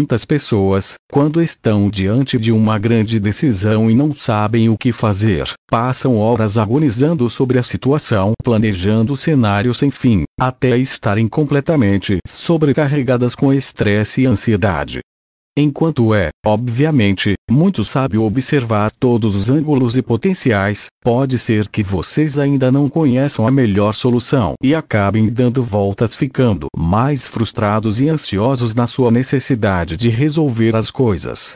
muitas pessoas, quando estão diante de uma grande decisão e não sabem o que fazer, passam horas agonizando sobre a situação, planejando cenários sem fim, até estarem completamente sobrecarregadas com estresse e ansiedade. Enquanto é, obviamente, muito sábio observar todos os ângulos e potenciais, pode ser que vocês ainda não conheçam a melhor solução e acabem dando voltas ficando mais frustrados e ansiosos na sua necessidade de resolver as coisas.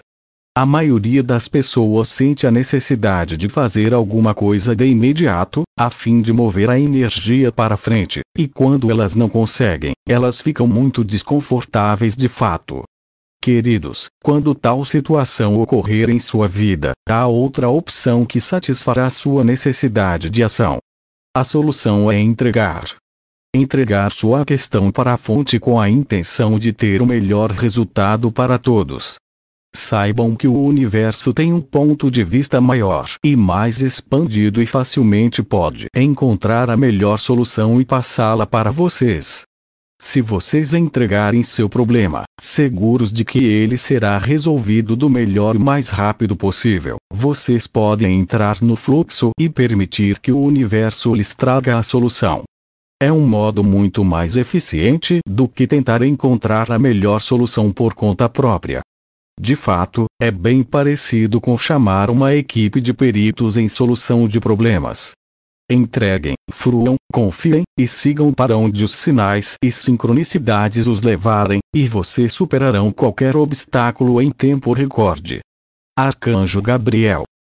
A maioria das pessoas sente a necessidade de fazer alguma coisa de imediato, a fim de mover a energia para frente, e quando elas não conseguem, elas ficam muito desconfortáveis de fato. Queridos, quando tal situação ocorrer em sua vida, há outra opção que satisfará sua necessidade de ação. A solução é entregar. Entregar sua questão para a fonte com a intenção de ter o melhor resultado para todos. Saibam que o universo tem um ponto de vista maior e mais expandido e facilmente pode encontrar a melhor solução e passá-la para vocês. Se vocês entregarem seu problema, seguros de que ele será resolvido do melhor e mais rápido possível, vocês podem entrar no fluxo e permitir que o universo lhes traga a solução. É um modo muito mais eficiente do que tentar encontrar a melhor solução por conta própria. De fato, é bem parecido com chamar uma equipe de peritos em solução de problemas, entreguem, fruam, confiem, e sigam para onde os sinais e sincronicidades os levarem, e vocês superarão qualquer obstáculo em tempo recorde. Arcanjo Gabriel